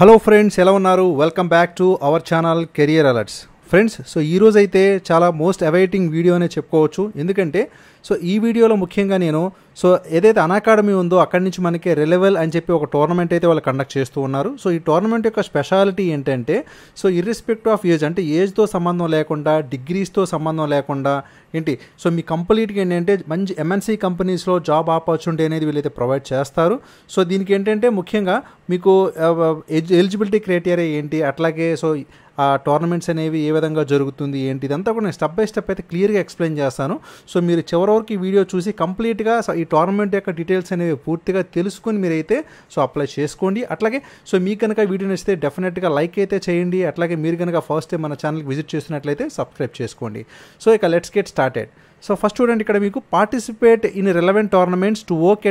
hello friends ఎలా ఉన్నారు welcome back to our channel career alerts friends so ఈరోజు అయితే చాలా మోస్ట్ అవైటింగ్ వీడియో అనే చెప్పుకోవచ్చు ఎందుకంటే సో ఈ వీడియోలో ముఖ్యంగా నేను సో ఏదైతే అనాకాడమీ ఉందో అక్కడి నుంచి మనకి రెలెవెల్ అని చెప్పి ఒక టోర్నమెంట్ అయితే వాళ్ళు కండక్ట్ చేస్తూ ఉన్నారు సో ఈ టోర్నమెంట్ యొక్క స్పెషాలిటీ ఏంటంటే సో ఇర్రెస్పెక్ట్ ఆఫ్ ఏజ్ అంటే ఏజ్తో సంబంధం లేకుండా డిగ్రీస్తో సంబంధం లేకుండా ఏంటి సో మీ కంప్లీట్గా ఏంటంటే మంచి ఎంఎన్సీ కంపెనీస్లో జాబ్ ఆపర్చునిటీ అనేది వీళ్ళైతే ప్రొవైడ్ చేస్తారు సో దీనికి ఏంటంటే ముఖ్యంగా మీకు ఎలిజిబిలిటీ క్రైటీరియా ఏంటి అట్లాగే సో ఆ టోర్నమెంట్స్ అనేవి ఏ విధంగా జరుగుతుంది ఏంటి ఇదంతా కూడా నేను స్టెప్ బై స్టెప్ అయితే క్లియర్గా ఎక్స్ప్లెయిన్ చేస్తాను సో మీరు చివరి వరకు ఈ వీడియో చూసి కంప్లీట్గా ఈ టోర్నమెంట్ యొక్క డీటెయిల్స్ అనేవి పూర్తిగా తెలుసుకొని మీరైతే సో అప్లై చేసుకోండి అట్లాగే సో మీకు కనుక వీడియో నచ్చితే డెఫినెట్గా లైక్ అయితే చేయండి అట్లాగే మీరు కనుక ఫస్ట్ మన ఛానల్కి విజిట్ చేసినట్లయితే సబ్స్క్రైబ్ చేసుకోండి సో ఇక let's get started so first చూడండి ఇక్కడ మీకు participate in relevant tournaments to okay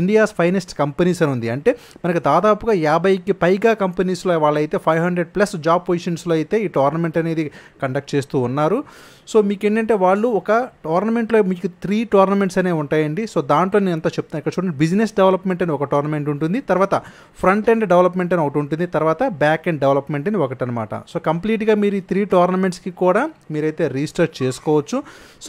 India's finest companies అని ఉంది అంటే మనకు దాదాపుగా యాభైకి పైగా కంపెనీస్లో వాళ్ళైతే ఫైవ్ హండ్రెడ్ ప్లస్ జాబ్ పొజిషన్స్లో అయితే ఈ టోర్నమెంట్ అనేది కండక్ట్ చేస్తూ ఉన్నారు సో మీకు ఏంటంటే వాళ్ళు ఒక టోర్నమెంట్లో మీకు త్రీ టోర్నమెంట్స్ అనేవి ఉంటాయండి సో దాంట్లో నేను ఎంత చెప్తాను ఇక్కడ చూడండి బిజినెస్ డెవలప్మెంట్ అని ఒక టోర్నమెంట్ ఉంటుంది తర్వాత ఫ్రంట్ ఎండ్ డెవలప్మెంట్ అని ఒకటి ఉంటుంది తర్వాత బ్యాక్ ఎండ్ డెవలప్మెంట్ అని ఒకటి అనమాట సో కంప్లీట్గా మీరు ఈ త్రీ టోర్నమెంట్స్కి కూడా మీరైతే రిజిస్టర్ చేసుకోవచ్చు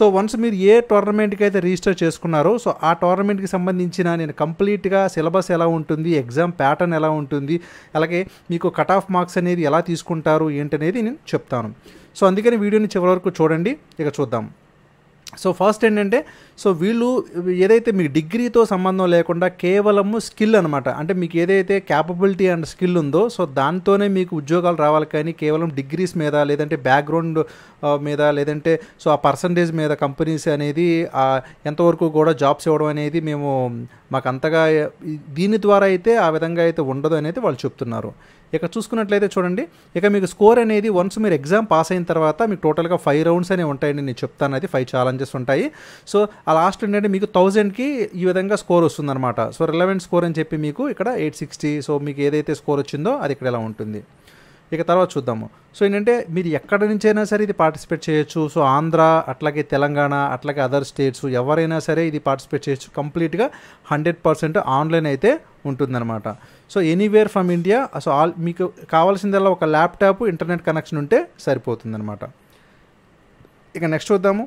సో వన్స్ మీరు ఏ టోర్నమెంట్కి అయితే రిజిస్టర్ చేసుకున్నారో సో ఆ టోర్నమెంట్కి సంబంధించిన నేను కంప్లీట్గా సిలబస్ ఎలా ఉంటుంది ఎగ్జామ్ ప్యాటర్న్ ఎలా ఉంటుంది అలాగే మీకు కట్ ఆఫ్ మార్క్స్ అనేది ఎలా తీసుకుంటారు ఏంటనేది నేను చెప్తాను సో అందుకని వీడియోని చివరి వరకు చూడండి ఇక చూద్దాం సో ఫస్ట్ ఏంటంటే సో వీళ్ళు ఏదైతే మీకు డిగ్రీతో సంబంధం లేకుండా కేవలము స్కిల్ అనమాట అంటే మీకు ఏదైతే క్యాపబిలిటీ అండ్ స్కిల్ ఉందో సో దాంతోనే మీకు ఉద్యోగాలు రావాలి కానీ కేవలం డిగ్రీస్ మీద లేదంటే బ్యాక్గ్రౌండ్ మీద లేదంటే సో ఆ పర్సంటేజ్ మీద కంపెనీస్ అనేది ఎంతవరకు కూడా జాబ్స్ ఇవ్వడం అనేది మేము మాకు అంతగా దీని ద్వారా అయితే ఆ విధంగా అయితే ఉండదు అనేది వాళ్ళు చెప్తున్నారు ఇక చూసుకున్నట్లయితే చూడండి ఇక మీకు స్కోర్ అనేది వన్స్ మీరు ఎగ్జామ్ పాస్ అయిన తర్వాత మీకు టోటల్గా ఫైవ్ రౌండ్స్ అనేవి ఉంటాయండి నేను చెప్తాను అది ఫైవ్ ఛాలెంజెస్ ఉంటాయి సో ఆ లాస్ట్ ఏంటంటే మీకు థౌజండ్కి ఈ విధంగా స్కోర్ వస్తుందన్నమాట సో రిలవెంట్ స్కోర్ అని చెప్పి మీకు ఇక్కడ ఎయిట్ సిక్స్టీ సో మీకు ఏదైతే స్కోర్ వచ్చిందో అది ఇక్కడ ఎలా ఉంటుంది ఇక తర్వాత చూద్దాము సో ఏంటంటే మీరు ఎక్కడి నుంచైనా సరే ఇది పార్టిసిపేట్ చేయొచ్చు సో ఆంధ్ర అట్లాగే తెలంగాణ అట్లాగే అదర్ స్టేట్స్ ఎవరైనా సరే ఇది పార్టిసిపేట్ చేయొచ్చు కంప్లీట్గా హండ్రెడ్ పర్సెంట్ ఆన్లైన్ అయితే ఉంటుందన్నమాట so anywhere from India so all మీకు కావాల్సిందల్లా ఒక ల్యాప్టాప్ ఇంటర్నెట్ కనెక్షన్ ఉంటే సరిపోతుందనమాట ఇక నెక్స్ట్ చూద్దాము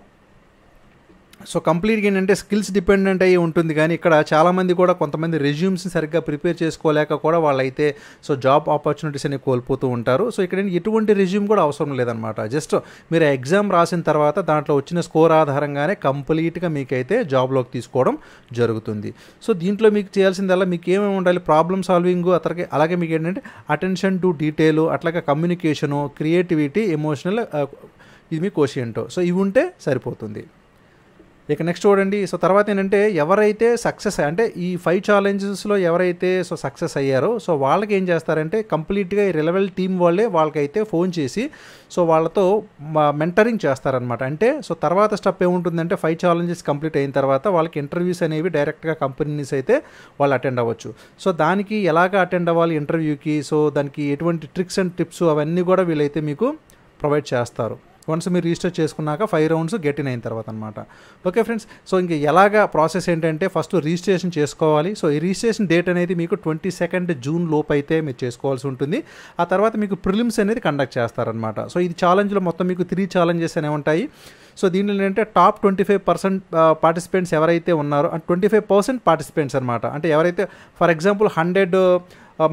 సో కంప్లీట్గా ఏంటంటే స్కిల్స్ డిపెండెంట్ అయ్యి ఉంటుంది కానీ ఇక్కడ చాలామంది కూడా కొంతమంది రెజ్యూమ్స్ని సరిగ్గా ప్రిపేర్ చేసుకోలేక కూడా వాళ్ళైతే సో జాబ్ ఆపర్చునిటీస్ అనేవి కోల్పోతూ ఉంటారు సో ఇక్కడ ఎటువంటి రెజ్యూమ్ కూడా అవసరం లేదనమాట జస్ట్ మీరు ఎగ్జామ్ రాసిన తర్వాత దాంట్లో వచ్చిన స్కోర్ ఆధారంగానే కంప్లీట్గా మీకైతే జాబ్లోకి తీసుకోవడం జరుగుతుంది సో దీంట్లో మీకు చేయాల్సిందల్లా మీకు ఏమేమి ఉండాలి ప్రాబ్లమ్ సాల్వింగ్ అతనికి అలాగే మీకు ఏంటంటే అటెన్షన్ టు డీటెయిల్ అట్లాగే కమ్యూనికేషను క్రియేటివిటీ ఎమోషనల్ ఇది మీ కోషియంటో సో ఇవి ఉంటే సరిపోతుంది ఇక నెక్స్ట్ చూడండి సో తర్వాత ఏంటంటే ఎవరైతే సక్సెస్ అంటే ఈ ఫైవ్ ఛాలెంజెస్లో ఎవరైతే సో సక్సెస్ అయ్యారో సో వాళ్ళకి ఏం చేస్తారంటే కంప్లీట్గా ఈ రిలవెల్ టీం వాళ్ళే వాళ్ళకైతే ఫోన్ చేసి సో వాళ్ళతో మెంటరింగ్ చేస్తారనమాట అంటే సో తర్వాత స్టెప్ ఏముంటుందంటే ఫైవ్ ఛాలెంజెస్ కంప్లీట్ అయిన తర్వాత వాళ్ళకి ఇంటర్వ్యూస్ అనేవి డైరెక్ట్గా కంపెనీస్ అయితే వాళ్ళు అటెండ్ అవ్వచ్చు సో దానికి ఎలాగ అటెండ్ అవ్వాలి ఇంటర్వ్యూకి సో దానికి ఎటువంటి ట్రిక్స్ అండ్ టిప్స్ అవన్నీ కూడా వీళ్ళైతే మీకు ప్రొవైడ్ చేస్తారు వన్స్ మీరు రిజిస్టర్ చేసుకున్నాక ఫైవ్ రౌండ్స్ గెట్ ఇన్ అయిన తర్వాత అనమాట ఓకే ఫ్రెండ్స్ సో ఇంక ఎలాగ ప్రాసెస్ ఏంటంటే ఫస్ట్ రిజిస్ట్రేషన్ చేసుకోవాలి సో ఈ రిజిస్ట్రేషన్ డేట్ అనేది మీకు ట్వంటీ సెకండ్ జూన్ లోపు అయితే మీరు చేసుకోవాల్సి ఉంటుంది ఆ తర్వాత మీకు ప్రిలిమ్స్ అనేది కండక్ట్ చేస్తారనమాట సో ఇది ఛాలెంజ్లో మొత్తం మీకు త్రీ ఛాలెంజెస్ అనేవి ఉంటాయి సో దీనిలో ఏంటంటే top twenty five percent participants ఎవరైతే ఉన్నారో ట్వంటీ ఫైవ్ పర్సెంట్ పార్టిసిపెంట్స్ అనమాట అంటే ఎవరైతే for example hundred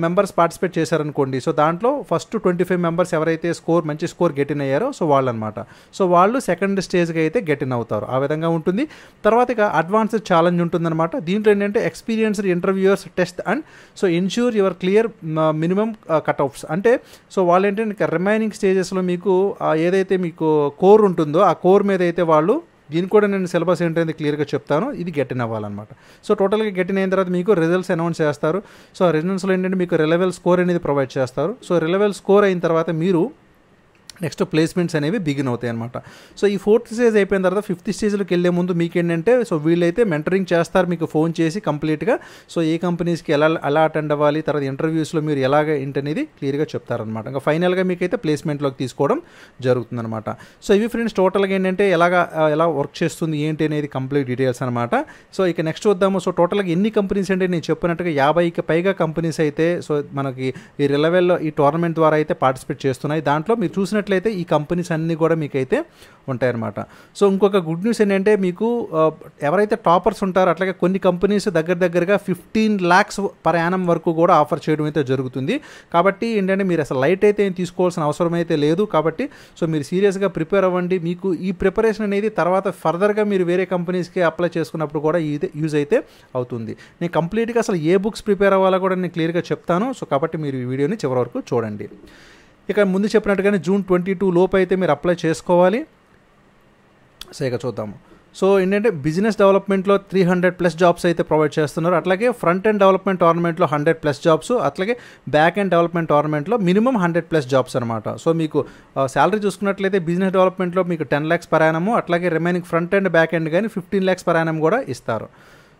members participate చేశారనుకోండి సో దాంట్లో ఫస్ట్ ట్వంటీ ఫైవ్ మెంబర్స్ ఎవరైతే స్కోర్ మంచి స్కోర్ గెట్ ఇన్ అయ్యారో సో వాళ్ళు అనమాట సో వాళ్ళు సెకండ్ స్టేజ్కి అయితే గెట్ ఇన్ అవుతారు ఆ విధంగా ఉంటుంది తర్వాత ఇక అడ్వాన్స్డ్ ఛాలెంజ్ ఉంటుందన్నమాట దీంట్లో ఏంటంటే experienced interviewers test and so ensure your clear minimum cut offs అంటే సో వాళ్ళు ఏంటంటే రిమైనింగ్ స్టేజెస్లో మీకు ఏదైతే మీకు కోర్ ఉంటుందో ఆ కోర్ మీద అయితే వాళ్ళు దీని కూడా నేను సిలబస్ ఏంటనేది క్లియర్గా చెప్తాను ఇది గెట్ ఇన్ అవ్వాలన్నమాట సో టోటల్గా గెట్ ఇన్ అయిన తర్వాత మీకు రిజల్ట్స్ అనౌన్స్ చేస్తారు సో ఆ రిజల్ట్స్లో ఏంటంటే మీకు రిలవెల్ స్కోర్ అనేది ప్రొవైడ్ చేస్తారు సో రిలవెల్ స్కోర్ అయిన తర్వాత మీరు నెక్స్ట్ ప్లేస్మెంట్స్ అనేవి బిగిన్ అవుతాయి అనమాట సో ఈ ఫోర్త్ స్టేజ్ అయిపోయిన తర్వాత ఫిఫ్త్ స్టేజ్లోకి వెళ్ళే ముందు మీకు ఏంటంటే సో వీళ్ళైతే మెంటరింగ్ చేస్తారు మీకు ఫోన్ చేసి కంప్లీట్గా సో ఏ కంపెనీస్కి ఎలా ఎలా అటెండ్ అవ్వాలి తర్వాత ఇంటర్వ్యూస్లో మీరు ఎలాగ ఏంటనేది క్లియర్గా చెప్తారనమాట ఇంకా ఫైనల్గా మీకు అయితే ప్లేస్మెంట్లోకి తీసుకోవడం జరుగుతుందనమాట సో ఇవి ఫ్రెండ్స్ టోటల్గా ఏంటంటే ఎలాగ ఎలా వర్క్ చేస్తుంది ఏంటి అనేది కంప్లీట్ డీటెయిల్స్ అనమాట సో ఇక నెక్స్ట్ వద్దాము సో టోటల్గా ఎన్ని కంపెనీస్ అంటే నేను చెప్పినట్టుగా యాభైకి పైగా కంపెనీస్ అయితే సో మనకి ఈ రిలవెల్లో ఈ టోర్నమెంట్ ద్వారా అయితే పార్టిసిపేట్ చేస్తున్నాయి దాంట్లో మీరు చూసినట్లు ఉన్నట్లయితే ఈ కంపెనీస్ అన్నీ కూడా మీకైతే ఉంటాయన్నమాట సో ఇంకొక గుడ్ న్యూస్ ఏంటంటే మీకు ఎవరైతే టాపర్స్ ఉంటారో అట్లాగే కొన్ని కంపెనీస్ దగ్గర దగ్గరగా ఫిఫ్టీన్ ల్యాక్స్ పర్ యానం వరకు కూడా ఆఫర్ చేయడం అయితే జరుగుతుంది కాబట్టి ఏంటంటే మీరు అసలు లైట్ అయితే తీసుకోవాల్సిన అవసరం అయితే లేదు కాబట్టి సో మీరు సీరియస్గా ప్రిపేర్ అవ్వండి మీకు ఈ ప్రిపరేషన్ అనేది తర్వాత ఫర్దర్గా మీరు వేరే కంపెనీస్కి అప్లై చేసుకున్నప్పుడు కూడా ఇది యూజ్ అయితే అవుతుంది నేను కంప్లీట్గా అసలు ఏ బుక్స్ ప్రిపేర్ అవ్వాలో కూడా నేను క్లియర్గా చెప్తాను సో కాబట్టి మీరు ఈ వీడియోని చివరి వరకు చూడండి ఇక ముందు చెప్పినట్టుగానే జూన్ ట్వంటీ టూ లోపు అయితే మీరు అప్లై చేసుకోవాలి సో ఇక చూద్దాము సో ఏంటంటే బిజినెస్ డెవలప్మెంట్లో త్రీ హండ్రెడ్ ప్లస్ జాబ్స్ అయితే ప్రొవైడ్ చేస్తున్నారు అట్లాగే ఫ్రంట్ అండ్ డెవలప్మెంట్ టోర్నమెంట్లో హండ్రెడ్ ప్లస్ జాబ్స్ అట్లాగే బ్యాక్ అండ్ డెవలప్మెంట్ టోర్నమెంట్లో మినిమం హండ్రెడ్ ప్లస్ జాబ్స్ అనమాట సో మీకు శాలరీ చూసుకున్నట్లయితే బిజినెస్ డెవలప్మెంట్లో మీకు టెన్ ల్యాక్స్ పరాయణము అట్లాగే remaining front end back end కానీ ఫిఫ్టీన్ ల్యాక్స్ పరాయణం కూడా ఇస్తారు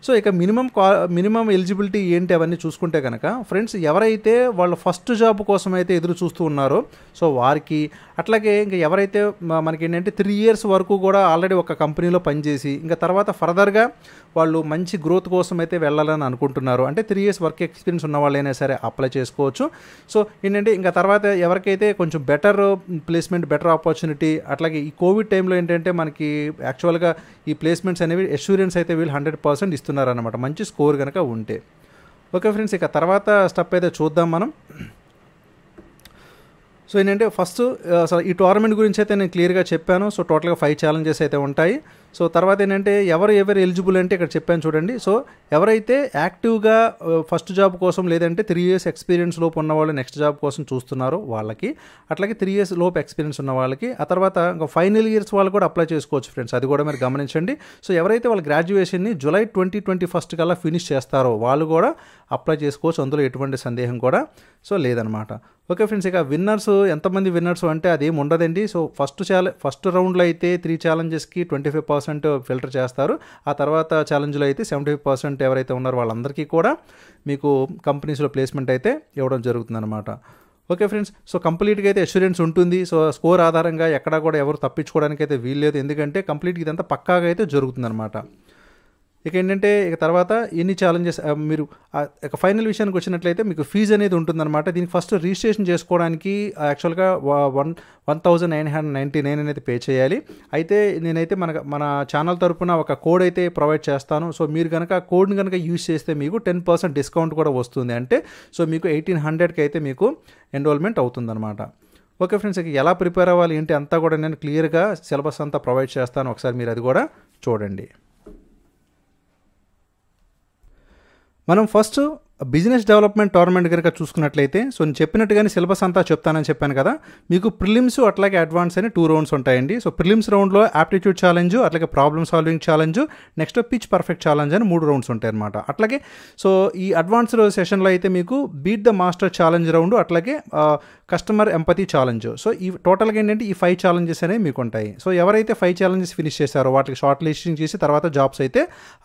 సో ఇక మినిమం క్వా మినిమం ఎలిజిబిలిటీ ఏంటి అవన్నీ చూసుకుంటే కనుక ఫ్రెండ్స్ ఎవరైతే వాళ్ళ ఫస్ట్ జాబ్ కోసం అయితే ఎదురు చూస్తూ ఉన్నారో సో వారికి అట్లాగే ఇంకా ఎవరైతే మనకి ఏంటంటే త్రీ ఇయర్స్ వరకు కూడా ఆల్రెడీ ఒక కంపెనీలో పనిచేసి ఇంకా తర్వాత ఫర్దర్గా వాళ్ళు మంచి గ్రోత్ కోసం అయితే వెళ్ళాలని అనుకుంటున్నారు అంటే త్రీ ఇయర్స్ వర్క్ ఎక్స్పీరియన్స్ ఉన్న వాళ్ళైనా సరే అప్లై చేసుకోవచ్చు సో ఏంటంటే ఇంకా తర్వాత ఎవరికైతే కొంచెం బెటర్ ప్లేస్మెంట్ బెటర్ ఆపర్చునిటీ అట్లాగే ఈ కోవిడ్ టైంలో ఏంటంటే మనకి యాక్చువల్గా ఈ ప్లేస్మెంట్స్ అనేవి ఎష్యూరెన్స్ అయితే వీళ్ళు హండ్రెడ్ పర్సెంట్ ఇస్తుంది ఇస్తున్నారనమాట మంచి స్కోర్ కనుక ఉంటే ఓకే ఫ్రెండ్స్ ఇక తర్వాత స్టెప్ అయితే చూద్దాం మనం సో ఏంటంటే ఫస్ట్ అసలు ఈ టోర్నమెంట్ గురించి అయితే నేను క్లియర్గా చెప్పాను సో టోటల్గా ఫైవ్ ఛాలెంజెస్ అయితే ఉంటాయి సో తర్వాత ఏంటంటే ఎవరు ఎవరు ఎలిజిబుల్ అంటే ఇక్కడ చెప్పాను చూడండి సో ఎవరైతే యాక్టివ్గా ఫస్ట్ జాబ్ కోసం లేదంటే త్రీ ఇయర్స్ ఎక్స్పీరియన్స్ లోపు ఉన్న వాళ్ళు నెక్స్ట్ జాబ్ కోసం చూస్తున్నారో వాళ్ళకి అట్లాగే త్రీ ఇయర్స్ లోపు ఎక్స్పీరియన్స్ ఉన్న వాళ్ళకి ఆ తర్వాత ఇంకా ఫైనల్ ఇయర్స్ వాళ్ళు కూడా అప్లై చేసుకోవచ్చు ఫ్రెండ్స్ అది కూడా మీరు గమనించండి సో ఎవరైతే వాళ్ళ గ్రాడ్యుయేషన్ని జూలై ట్వంటీ ట్వంటీ ఫస్ట్ కల్లా ఫినిష్ చేస్తారో వాళ్ళు కూడా అప్లై చేసుకోవచ్చు అందులో ఎటువంటి సందేహం కూడా సో లేదనమాట ఓకే ఫ్రెండ్స్ ఇక విన్నర్స్ ఎంతమంది విన్నర్స్ అంటే అదేం ఉండదండి సో ఫస్ట్ ఛాలెంజ్ ఫస్ట్ రౌండ్లో అయితే త్రీ ఛాలెంజెస్కి ట్వంటీ ఫైవ్ పర్సెంట్ ఫిల్టర్ చేస్తారు ఆ తర్వాత ఛాలెంజ్లో అయితే సెవెంటీ ఫైవ్ పర్సెంట్ ఎవరైతే ఉన్నారో వాళ్ళందరికీ కూడా మీకు కంపెనీస్లో ప్లేస్మెంట్ అయితే ఇవ్వడం జరుగుతుందన్నమాట ఓకే ఫ్రెండ్స్ సో కంప్లీట్గా అయితే అష్యూరెన్స్ ఉంటుంది సో స్కోర్ ఆధారంగా ఎక్కడా కూడా ఎవరు తప్పించుకోవడానికి అయితే వీల్లేదు ఎందుకంటే కంప్లీట్గా ఇదంతా పక్కాగా అయితే జరుగుతుందన్నమాట ఇక ఏంటంటే ఇక తర్వాత ఎన్ని ఛాలెంజెస్ మీరు ఇక ఫైనల్ విషయానికి వచ్చినట్లయితే మీకు ఫీజు అనేది ఉంటుందన్నమాట దీనికి ఫస్ట్ రిజిస్ట్రేషన్ చేసుకోవడానికి యాక్చువల్గా one one thousand nine hundred ninety nine అనేది పే చేయాలి అయితే నేనైతే మన మన ఛానల్ తరఫున ఒక కోడ్ అయితే ప్రొవైడ్ చేస్తాను సో మీరు కనుక ఆ కోడ్ని కనుక యూజ్ చేస్తే మీకు టెన్ పర్సెంట్ డిస్కౌంట్ కూడా వస్తుంది అంటే సో మీకు ఎయిటీన్ హండ్రెడ్కి అయితే మీకు ఎన్రోల్మెంట్ అవుతుందన్నమాట ఓకే ఫ్రెండ్స్ ఇక ఎలా ప్రిపేర్ అవ్వాలి ఏంటి అంతా కూడా నేను క్లియర్గా సిలబస్ అంతా ప్రొవైడ్ చేస్తాను ఒకసారి మీరు అది కూడా చూడండి Man umfasste business development tournament కనుక చూసుకున్నట్లయితే సో నేను చెప్పినట్టుగానే సిలబస్ అంతా చెప్తానని చెప్పాను కదా మీకు ప్రిలిమ్స్ అట్లాగే అడ్వాన్స్ అని టూ రౌండ్స్ ఉంటాయండి సో ప్రిలిమ్స్ రౌండ్లో యాప్టిట్యూడ్ ఛాలెంజ్ అట్లాగే problem solving challenge next pitch perfect challenge అని మూడు రౌండ్స్ ఉంటాయి అనమాట అట్లాగే సో ఈ అడ్వాన్స్ సెషన్లో అయితే మీకు beat the master challenge round అట్లాగే కస్టమర్ ఎంపతి ఛాలెంజ్ సో ఈ టోటల్గా ఏంటంటే ఈ ఫైవ్ ఛాలెంజెస్ అనేవి మీకు ఉంటాయి సో ఎవరైతే ఫైవ్ ఛాలెంజెస్ ఫినిష్ చేశారో వాటికి షార్ట్ లిస్టింగ్ చేసి తర్వాత జాబ్స్ అయితే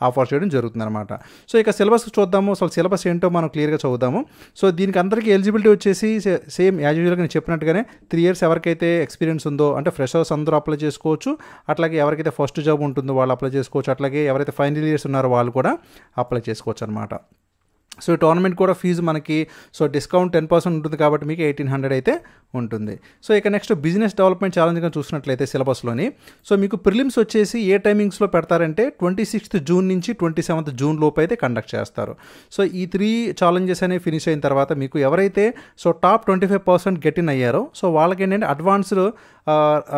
ఆఫర్ చేయడం జరుగుతుందన్నమాట సో ఇక సిలబస్ చూద్దాము అసలు సిలబస్ ఏంటో ఏంటో మనం క్లియర్గా చదువుతాము సో దీనికి అందరికీ ఎలిజిబిలిటీ వచ్చేసి సేమ్ యాజ్ యూజువల్గా నేను చెప్పినట్టుగానే త్రీ ఇయర్స్ ఎవరికైతే ఎక్స్పీరియన్స్ ఉందో అంటే ఫ్రెషర్స్ అందరూ అప్లై చేసుకోవచ్చు అట్లాగే ఎవరికైతే ఫస్ట్ జాబ్ ఉంటుందో వాళ్ళు అప్లై చేసుకోవచ్చు అట్లాగే ఎవరైతే ఫైనల్ ఇయర్స్ ఉన్నారో వాళ్ళు కూడా అప్లై చేసుకోవచ్చు అనమాట సో టోర్నమెంట్ కూడా ఫీజు మనకి సో డిస్కౌంట్ టెన్ పర్సెంట్ ఉంటుంది కాబట్టి మీకు ఎయిటీన్ హండ్రెడ్ అయితే ఉంటుంది సో ఇక నెక్స్ట్ బిజినెస్ డెవలప్మెంట్ ఛాలెంజ్గా చూసినట్లయితే సిలబస్లోని సో మీకు ప్రిలిమ్స్ వచ్చేసి ఏ టైమింగ్స్లో పెడతారంటే ట్వంటీ సిక్స్త్ జూన్ నుంచి ట్వంటీ సెవెంత్ జూన్ లోపు అయితే కండక్ట్ చేస్తారు సో ఈ త్రీ ఛాలెంజెస్ అనేవి ఫినిష్ అయిన తర్వాత మీకు ఎవరైతే so top twenty five percent get in అయ్యారో సో వాళ్ళకి ఏంటంటే అడ్వాన్స్డ్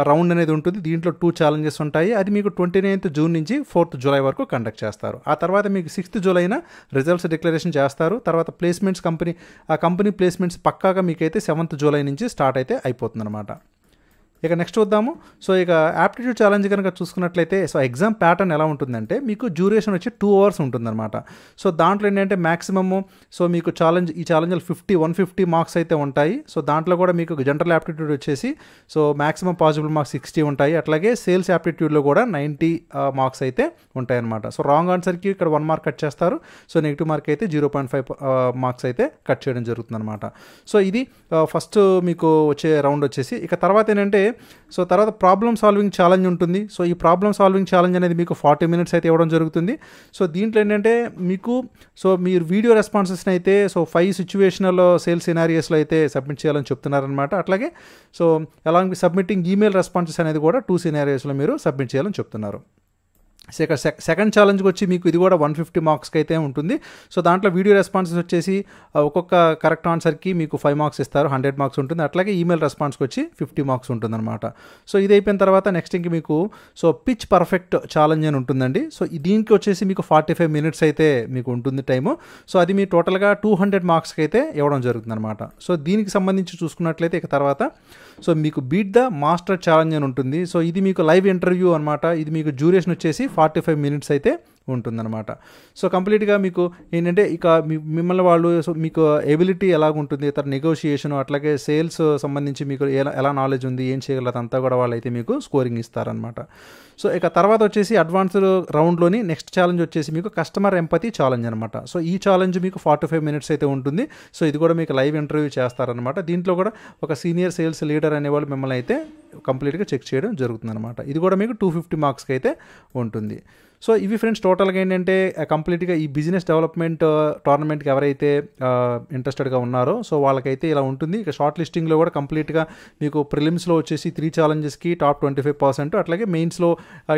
రౌండ్ అనేది ఉంటుంది దీంట్లో టూ ఛాలెంజెస్ ఉంటాయి అది మీకు ట్వంటీ నైన్త్ జూన్ నుంచి ఫోర్త్ జూలై వరకు కండక్ట్ చేస్తారు ఆ తర్వాత మీకు సిక్స్త్ జూలైన రిజల్ట్స్ డిక్లరేషన్ చేస్తారు తర్వాత ప్లేస్మెంట్స్ కంపెనీ ఆ కంపెనీ ప్లేస్మెంట్స్ పక్కాగా మీకైతే సెవెంత్ జూలై నుంచి స్టార్ట్ అయితే అయిపోతుంది అనమాట ఇక నెక్స్ట్ వద్దాము సో ఇక యాప్టిట్యూడ్ ఛాలెంజ్ కనుక చూసుకున్నట్లయితే సో ఎగ్జామ్ ప్యాటర్న్ ఎలా ఉంటుందంటే మీకు డ్యూరేషన్ వచ్చి టూ అవర్స్ ఉంటుందన్నమాట సో దాంట్లో ఏంటంటే మ్యాక్సిమమ్ సో మీకు ఛాలెంజ్ ఈ ఛాలెంజ్లు ఫిఫ్టీ వన్ ఫిఫ్టీ మార్క్స్ అయితే ఉంటాయి సో దాంట్లో కూడా మీకు జనరల్ యాప్టిట్యూడ్ వచ్చేసి so maximum possible marks sixty ఉంటాయి అట్లాగే సేల్స్ యాప్టిట్యూడ్లో కూడా నైంటీ మార్క్స్ అయితే ఉంటాయి అనమాట సో రాంగ్ ఆన్సర్కి ఇక్కడ వన్ మార్క్ కట్ చేస్తారు సో నెగిటివ్ మార్క్ అయితే జీరో పాయింట్ ఫైవ్ మార్క్స్ అయితే కట్ చేయడం అనమాట సో ఇది ఫస్ట్ మీకు వచ్చే రౌండ్ వచ్చేసి ఇక తర్వాత ఏంటంటే ఓకే సో తర్వాత ప్రాబ్లమ్ సాల్వింగ్ ఛాలెంజ్ ఉంటుంది సో ఈ ప్రాబ్లమ్ సాల్వింగ్ ఛాలెంజ్ అనేది మీకు ఫార్టీ మినిట్స్ అయితే ఇవ్వడం జరుగుతుంది సో దీంట్లో ఏంటంటే మీకు సో మీరు వీడియో రెస్పాన్సెస్ని అయితే సో ఫైవ్ సిచ్యువేషనల్ సేల్స్ సినారియస్లో అయితే సబ్మిట్ చేయాలని చెప్తున్నారనమాట అట్లాగే so along submitting email responses అనేది కూడా టూ సినారియస్లో మీరు సబ్మిట్ చేయాలని చెప్తున్నారు సెక సెకండ్ ఛాలెంజ్కి వచ్చి మీకు ఇది కూడా వన్ ఫిఫ్టీ మార్క్స్కి అయితే ఉంటుంది సో దాంట్లో వీడియో రెస్పాన్సెస్ వచ్చేసి ఒక్కొక్క కరెక్ట్ ఆన్సర్కి మీకు ఫైవ్ మార్క్స్ ఇస్తారు హండ్రెడ్ మార్క్స్ ఉంటుంది అట్లాగే ఈమెయిల్ రెస్పాన్స్కి వచ్చి ఫిఫ్టీ మార్క్స్ ఉంటుందన్నమాట సో ఇది అయిపోయిన తర్వాత నెక్స్ట్ ఇంక మీకు సో పిచ్ పర్ఫెక్ట్ ఛాలెంజ్ అని ఉంటుందండి సో దీనికి వచ్చేసి మీకు ఫార్టీ ఫైవ్ మినిట్స్ అయితే మీకు ఉంటుంది టైము సో అది మీ టోటల్గా టూ హండ్రెడ్ మార్క్స్కి అయితే ఇవ్వడం జరుగుతుందన్నమాట సో దీనికి సంబంధించి చూసుకున్నట్లయితే ఇక తర్వాత సో మీకు బీట్ ద మాస్టర్ ఛాలెంజ్ అని ఉంటుంది సో ఇది మీకు లైవ్ ఇంటర్వ్యూ అనమాట ఇది మీకు డ్యూరేషన్ వచ్చేసి फारटी फाइव मिनट्स अच्छे ఉంటుందన్నమాట సో కంప్లీట్గా మీకు ఏంటంటే ఇక మిమ్మల్ని వాళ్ళు మీకు ఎబిలిటీ ఎలా ఉంటుంది తర్వాత నెగోషియేషన్ అట్లాగే సేల్స్ సంబంధించి మీకు ఎలా ఎలా నాలెడ్జ్ ఉంది ఏం చేయగలదు అంతా కూడా వాళ్ళైతే మీకు స్కోరింగ్ ఇస్తారనమాట సో ఇక తర్వాత వచ్చేసి అడ్వాన్స్డ్ రౌండ్లోని నెక్స్ట్ ఛాలెంజ్ వచ్చేసి మీకు కస్టమర్ ఎంపతి ఛాలెంజ్ అనమాట సో ఈ ఛాలెంజ్ మీకు ఫార్టీ ఫైవ్ మినిట్స్ అయితే ఉంటుంది సో ఇది కూడా మీకు లైవ్ ఇంటర్వ్యూ చేస్తారనమాట దీంట్లో కూడా ఒక సీనియర్ సేల్స్ లీడర్ అనేవాళ్ళు మిమ్మల్ని అయితే కంప్లీట్గా చెక్ చేయడం జరుగుతుంది అనమాట ఇది కూడా మీకు టూ ఫిఫ్టీ మార్క్స్కి అయితే ఉంటుంది సో ఇవి ఫ్రెండ్స్ టోటల్గా ఏంటంటే కంప్లీట్గా ఈ బిజినెస్ డెవలప్మెంట్ టోర్నమెంట్కి ఎవరైతే ఇంట్రెస్టెడ్గా ఉన్నారో సో వాళ్ళకైతే ఇలా ఉంటుంది ఇక షార్ట్ లిస్టింగ్లో కూడా కంప్లీట్గా మీకు ప్రిలిమ్స్లో వచ్చేసి త్రీ ఛాలెంజెస్కి టాప్ ట్వంటీ ఫైవ్ పర్సెంట్ అట్లాగే మెయిన్స్లో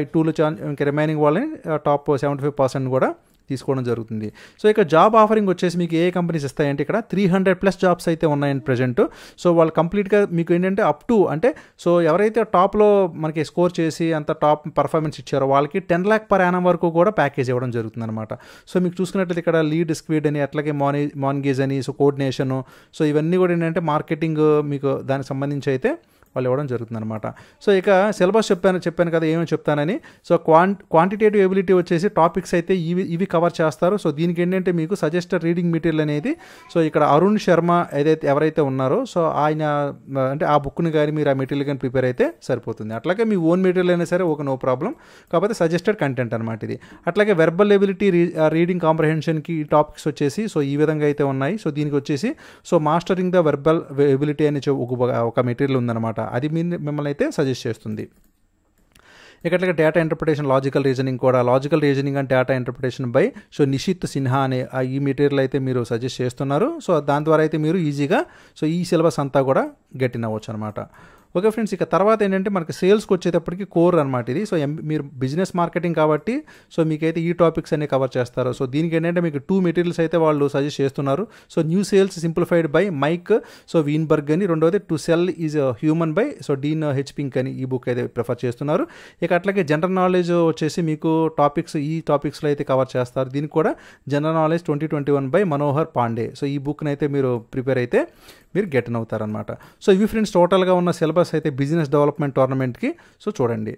ఈ టూలో ఛాలెంజ్ ఇంకా రిమైనింగ్ వాళ్ళని టాప్ సెవెంటీ ఫైవ్ పర్సెంట్ కూడా తీసుకోవడం జరుగుతుంది సో ఇక్కడ జాబ్ ఆఫరింగ్ వచ్చేసి మీకు ఏ కంపెనీస్ ఇస్తాయంటే ఇక్కడ త్రీ హండ్రెడ్ ప్లస్ జాబ్స్ అయితే ఉన్నాయండి ప్రజెంట్ సో వాళ్ళు కంప్లీట్గా మీకు ఏంటంటే అప్ టు అంటే సో ఎవరైతే టాప్లో మనకి స్కోర్ చేసి అంత టాప్ పర్ఫార్మెన్స్ ఇచ్చారో వాళ్ళకి టెన్ ల్యాక్ పర్ యానం వరకు కూడా ప్యాకేజ్ ఇవ్వడం జరుగుతుంది అనమాట సో మీకు చూసుకున్నట్లయితే ఇక్కడ లీడ్ స్క్వీడ్ అని అట్లాగే మానే మాన్గేజ్ అని సో కోఆర్డినేషను సో ఇవన్నీ కూడా ఏంటంటే మార్కెటింగ్ మీకు దానికి సంబంధించి అయితే వాళ్ళు ఇవ్వడం జరుగుతుందనమాట సో ఇక సిలబస్ చెప్పాను చెప్పాను కదా ఏమో చెప్తానని సో క్వాన్ క్వాంటిటేటివ్ ఎబిలిటీ వచ్చేసి టాపిక్స్ అయితే ఇవి ఇవి కవర్ చేస్తారు సో దీనికి ఏంటంటే మీకు సజెస్టెడ్ రీడింగ్ మెటీరియల్ అనేది సో ఇక్కడ అరుణ్ శర్మ ఏదైతే ఎవరైతే ఉన్నారో సో ఆయన అంటే ఆ బుక్ని కానీ మీరు ఆ మెటీరియల్ కానీ ప్రిపేర్ అయితే సరిపోతుంది అట్లాగే మీ ఓన్ మెటీరియల్ అయినా సరే ఒక నో ప్రాబ్లం కాకపోతే సజెస్టెడ్ కంటెంట్ అనమాట ఇది అట్లాగే వెర్బల్ ఎబిలిటీ రీడింగ్ కాంప్రహెన్షన్కి ఈ టాపిక్స్ వచ్చేసి సో ఈ విధంగా అయితే ఉన్నాయి సో దీనికి వచ్చేసి so mastering the verbal ability అనే ఒక ఒక మెటీరియల్ ఉందన్నమాట అనమాట అది మీరు మిమ్మల్ని అయితే సజెస్ట్ చేస్తుంది ఇక్కడ డేటా ఇంటర్ప్రిటేషన్ లాజికల్ రీజనింగ్ కూడా logical reasoning and data interpretation by so Nishit Sinha అనే ఈ మెటీరియల్ అయితే మీరు సజెస్ట్ చేస్తున్నారు సో దాని ద్వారా అయితే మీరు ఈజీగా సో ఈ సిలబస్ అంతా కూడా గట్టినవచ్చు అవ్వచ్చు అనమాట ఓకే ఫ్రెండ్స్ ఇక తర్వాత ఏంటంటే మనకి సేల్స్కి వచ్చేటప్పటికి కోర్ అనమాట ఇది సో మీరు బిజినెస్ మార్కెటింగ్ కాబట్టి సో మీకైతే ఈ టాపిక్స్ అన్ని కవర్ చేస్తారు సో దీనికి ఏంటంటే మీకు టూ మెటీరియల్స్ అయితే వాళ్ళు సజెస్ట్ చేస్తున్నారు so new sales simplified by Mike so Weinberg అని రెండవది to sell is human by so Dean H Pink అని ఈ బుక్ అయితే ప్రిఫర్ చేస్తున్నారు ఇక అట్లాగే జనరల్ నాలెడ్జ్ వచ్చేసి మీకు టాపిక్స్ ఈ టాపిక్స్లో అయితే కవర్ చేస్తారు దీనికి కూడా general knowledge twenty twenty one by Manohar Pandey so ఈ బుక్ని అయితే మీరు ప్రిపేర్ అయితే మీరు గెటన్ అవుతారనమాట సో ఇవి ఫ్రెండ్స్ టోటల్గా ఉన్న సిలబస్ క్యాంపస్ అయితే బిజినెస్ డెవలప్మెంట్ టోర్నమెంట్కి సో చూడండి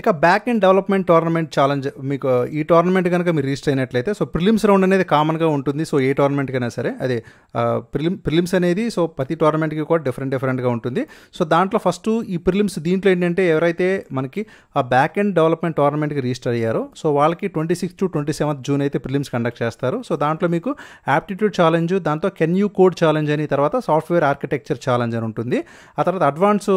ఇక back and development tournament challenge మీకు ఈ టోర్నమెంట్ కనుక మీరు రిజిస్టర్ అయినట్లయితే సో ప్రిలిమ్స్ రౌండ్ అనేది కామన్గా ఉంటుంది సో ఏ టోర్నమెంట్కైనా సరే అదే ప్రిలిమ్ ప్రిలిమ్స్ అనేది సో ప్రతి టోర్నమెంట్కి కూడా డిఫరెంట్ డిఫరెంట్గా ఉంటుంది సో దాంట్లో ఫస్ట్ ఈ ప్రిలిమ్స్ దీంట్లో ఏంటంటే ఎవరైతే మనకి ఆ బ్యాక్ అండ్ డెవలప్మెంట్ టోర్నమెంట్కి రిజిస్టర్ అయ్యారో సో వాళ్ళకి twenty sixth to twenty seventh June అయితే ప్రిలిమ్స్ కండక్ట్ చేస్తారు సో దాంట్లో మీకు యాప్టిట్యూడ్ ఛాలెంజ్ దాంతో కెన్ యూ కోడ్ ఛాలెంజ్ అని తర్వాత సాఫ్ట్వేర్ ఆర్కిటెక్చర్ ఛాలెంజ్ అని ఉంటుంది ఆ తర్వాత అడ్వాన్స్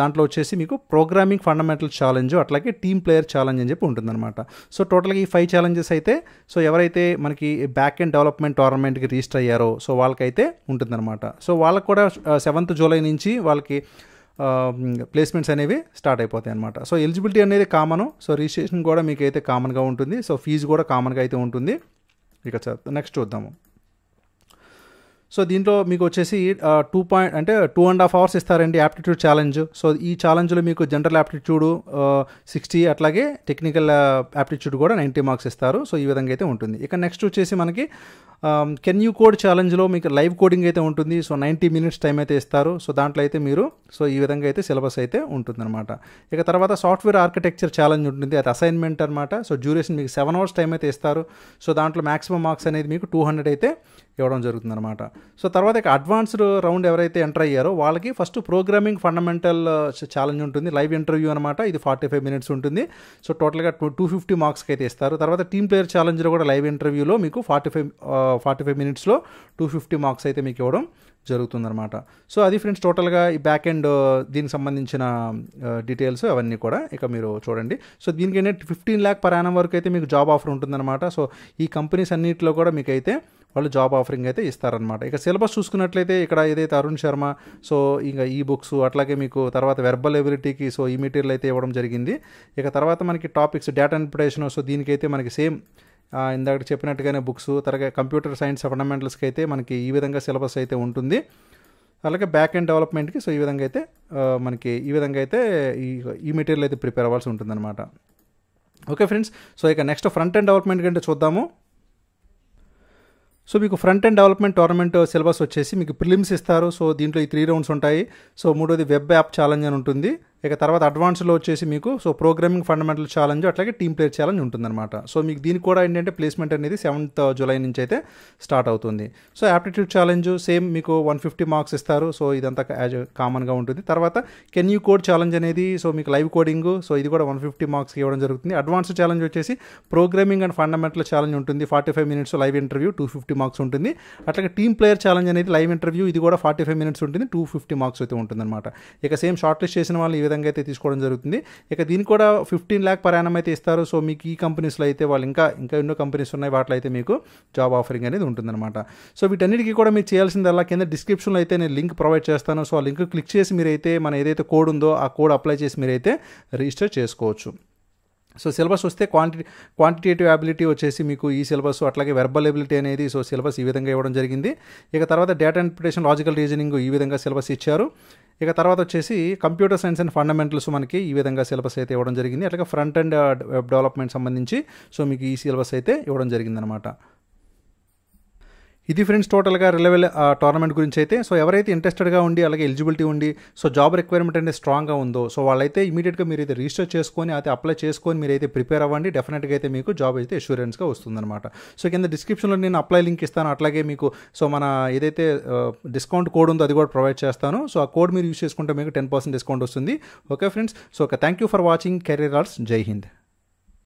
దాంట్లో వచ్చేసి మీకు ప్రోగ్రామింగ్ ఫండమెంటల్ ఛాలెంజ్ అట్లాగే టీమ్ ప్లేయర్ ఛాలెంజ్ అని చెప్పి ఉంటుందన్నమాట సో టోటల్గా ఈ ఫైవ్ ఛాలెంజెస్ అయితే సో ఎవరైతే మనకి బ్యాక్ అండ్ డెవలప్మెంట్ టోర్నమెంట్కి రిజిస్టర్ అయ్యారో సో వాళ్ళకైతే ఉంటుందన్నమాట సో వాళ్ళకు కూడా సెవెంత్ జూలై నుంచి వాళ్ళకి ప్లేస్మెంట్స్ అనేవి స్టార్ట్ అయిపోతాయి అనమాట సో ఎలిజిబిలిటీ అనేది కామన్ సో రిజిస్ట్రేషన్ కూడా మీకైతే కామన్గా ఉంటుంది సో ఫీజు కూడా కామన్గా అయితే ఉంటుంది ఇక నెక్స్ట్ చూద్దాము సో దీంట్లో మీకు వచ్చేసి టూ పాయింట్ అంటే టూ అండ్ హాఫ్ అవర్స్ ఇస్తారండి యాప్టిట్యూడ్ ఛాలెంజ్ సో ఈ ఛాలెంజ్లో మీకు జనరల్ యాప్టిట్యూడ్ సిక్స్టీ అట్లాగే టెక్నికల్ యాప్టిట్యూడ్ కూడా నైంటీ మార్క్స్ ఇస్తారు సో ఈ విధంగా అయితే ఉంటుంది ఇక నెక్స్ట్ వచ్చేసి మనకి కెన్ యూ కోడ్ ఛాలెంజ్లో మీకు లైవ్ కోడింగ్ అయితే ఉంటుంది సో నైంటీ మినిట్స్ టైం అయితే ఇస్తారు సో దాంట్లో అయితే మీరు సో ఈ విధంగా అయితే సిలబస్ అయితే ఉంటుందన్నమాట ఇక తర్వాత సాఫ్ట్వేర్ ఆర్కిటెక్చర్ ఛాలెంజ్ ఉంటుంది అది అసైన్మెంట్ అనమాట సో డ్యూరేషన్ మీకు సెవెన్ అవర్స్ టైం అయితే ఇస్తారు సో దాంట్లో మ్యాక్సిమం మార్క్స్ అనేది మీకు టూ హండ్రెడ్ అయితే ఇవ్వడం జరుగుతుందన్నమాట సో తర్వాత ఇక అడ్వాన్స్డ్ రౌండ్ ఎవరైతే ఎంటర్ అయ్యారో వాళ్ళకి ఫస్ట్ ప్రోగ్రామింగ్ ఫండమెంటల్ ఛాలెంజ్ ఉంటుంది లైవ్ ఇంటర్వ్యూ అనమాట ఇది ఫార్టీ ఫైవ్ మినిట్స్ ఉంటుంది సో టోటల్గా టూ టూ ఫిఫ్టీ మార్క్స్కి అయితే ఇస్తారు తర్వాత టీమ్ ప్లేయర్ ఛాలెంజ్లో కూడా లైవ్ ఇంటర్వ్యూలో మీకు forty five uh, forty five మినిట్స్లో టూ ఫిఫ్టీ మార్క్స్ అయితే మీకు ఇవ్వడం జరుగుతుందనమాట సో అది ఫ్రెండ్స్ టోటల్గా ఈ బ్యాక్ ఎండ్ uh, దీనికి సంబంధించిన డీటెయిల్స్ uh, అవన్నీ కూడా ఇక మీరు చూడండి సో దీనికి ఏంటంటే ఫిఫ్టీన్ ల్యాక్ పర్ యానం వరకు అయితే మీకు జాబ్ ఆఫర్ ఉంటుందన్నమాట సో ఈ కంపెనీస్ అన్నింటిలో కూడా మీకు అయితే వాళ్ళు జాబ్ ఆఫరింగ్ అయితే ఇస్తారనమాట ఇక సిలబస్ చూసుకున్నట్లయితే ఇక్కడ ఏదైతే అరుణ్ శర్మ సో ఇంకా ఈ బుక్స్ అట్లాగే మీకు తర్వాత వెర్బల్ ఎబిలిటీకి సో ఈ మెటీరియల్ అయితే ఇవ్వడం జరిగింది ఇక తర్వాత మనకి టాపిక్స్ డేటా ఇంప్రిటేషన్ సో దీనికైతే మనకి సేమ్ ఇందాక చెప్పినట్టుగానే బుక్స్ తర్వాత కంప్యూటర్ సైన్స్ ఫండమెంటల్స్కి అయితే మనకి ఈ విధంగా సిలబస్ అయితే ఉంటుంది అలాగే బ్యాక్ అండ్ డెవలప్మెంట్కి సో ఈ విధంగా అయితే మనకి ఈ విధంగా అయితే ఈ ఈ మెటీరియల్ అయితే ప్రిపేర్ అవ్వాల్సి ఉంటుందన్నమాట ఓకే ఫ్రెండ్స్ సో ఇక నెక్స్ట్ ఫ్రంట్ అండ్ డెవలప్మెంట్ కంటే చూద్దాము సో మీకు front and development tournament syllabus వచ్చేసి మీకు ప్రిలిమ్స్ ఇస్తారు సో దీంట్లో ఈ త్రీ రౌండ్స్ ఉంటాయి సో మూడోది వెబ్ యాప్ ఛాలెంజ్ అని ఉంటుంది ఇక తర్వాత అడ్వాన్స్లో వచ్చేసి మీకు సో ప్రోగ్రామింగ్ ఫండమెంటల్ ఛాలెంజ్ అట్లాగే టీమ్ ప్లేయర్ ఛాలెంజ్ ఉంటుందన్నమాట సో మీకు దీనికి కూడా ఏంటంటే ప్లేస్మెంట్ అనేది సెవెంత్ జూలై uh, నుంచి అయితే స్టార్ట్ అవుతుంది సో యాప్టిట్యూడ్ ఛాలెంజ్ సేమ్ మీకు వన్ ఫిఫ్టీ మార్క్స్ ఇస్తారు సో ఇదంతా యాజ్ కామన్గా ఉంటుంది తర్వాత కెన్ యూ కోడ్ ఛాలెంజ్ అనేది సో మీకు లైవ్ కోడింగ్ సో ఇది కూడా వన్ ఫిఫ్టీ మార్క్స్ ఇవ్వడం జరుగుతుంది అడ్వాన్స్ ఛాలెంజ్ వచ్చేసి ప్రోగ్రామింగ్ అండ్ ఫండమెంటల్ ఛాలెంజ్ ఉంటుంది forty five minutes live interview two fifty marks ఉంటుంది అట్లాగే టీమ్ ప్లేయర్ ఛాలెంజ్ అనేది లైవ్ ఇంటర్వ్యూ ఇది కూడా ఫార్టీ ఫైవ్ మినిట్స్ ఉంటుంది టూ ఫిఫ్టీ మార్క్స్ అయితే ఉంటుందన్నమాట ఇక సేమ్ షార్ట్ లిస్ట్ చేసిన వాళ్ళు ఈ విధంగా అయితే తీసుకోవడం జరుగుతుంది ఇక దీనికి కూడా ఫిఫ్టీన్ ల్యాక్ ప్రయాణం అయితే ఇస్తారు సో మీకు ఈ కంపెనీస్లో అయితే వాళ్ళు ఇంకా ఇంకా ఎన్నో కంపెనీస్ ఉన్నాయి వాటిలో అయితే మీకు జాబ్ ఆఫరింగ్ అనేది ఉంటుందన్నమాట సో వీటన్నిటికీ కూడా మీరు చేయాల్సింది అలా కింద డిస్క్రిప్షన్లో అయితే నేను లింక్ ప్రొవైడ్ చేస్తాను సో ఆ లింక్ క్లిక్ చేసి మీరైతే మన ఏదైతే కోడ్ ఉందో ఆ కోడ్ అప్లై చేసి మీరైతే రిజిస్టర్ చేసుకోవచ్చు సో సిలబస్ వస్తే క్వాంటిటీ క్వాంటిటేటివ్ అబిలిటీ వచ్చేసి మీకు ఈ సిలబస్ అట్లాగే వెర్బల్ ఎబిలిటీ అనేది సో సిలబస్ ఈ విధంగా ఇవ్వడం జరిగింది ఇక తర్వాత డేటా ఇంటర్ప్రిటేషన్ లాజికల్ రీజనింగ్ ఈ విధంగా సిలబస్ ఇచ్చారు ఇక తర్వాత వచ్చేసి కంప్యూటర్ సైన్స్ అండ్ ఫండమెంటల్స్ మనకి ఈ విధంగా సిలబస్ అయితే ఇవ్వడం జరిగింది అట్లాగే ఫ్రంట్ అండ్ డెవలప్మెంట్ సంబంధించి సో మీకు ఈ సిలబస్ అయితే ఇవ్వడం జరిగిందనమాట ఇది ఫ్రెండ్స్ టోటల్గా రిలవెల్ టోర్నమెంట్ గురించి అయితే సో ఎవరైతే ఇంట్రెస్టెడ్గా ఉండి అలాగే ఎలిజిబిలిటీ ఉండి సో జాబ్ రిక్వైర్మెంట్ అనేది స్ట్రాంగ్గా ఉందో సో వాళ్ళైతే ఇమీడియట్గా మీరు అయితే రిజిస్టర్ చేసుకొని అయితే అప్లై చేసుకొని మీరు అయితే ప్రిపేర్ అవ్వండి డెఫినెట్గా అయితే మీకు జాబ్ అయితే ఎష్యూరెన్స్గా వస్తుందన్నమాట సో కింద డిస్క్రిప్షన్లో నేను అప్లై లింక్ ఇస్తాను అట్లాగే మీకు సో మన ఏదైతే డిస్కౌంట్ కోడ్ ఉందో అది కూడా ప్రొవైడ్ చేస్తాను సో ఆ కోడ్ మీరు యూస్ చేసుకుంటే మీకు టెన్ పర్సెంట్ డిస్కౌంట్ వస్తుంది ఓకే ఫ్రెండ్స్ సో ఒక thank you for watching career arts జై హింద్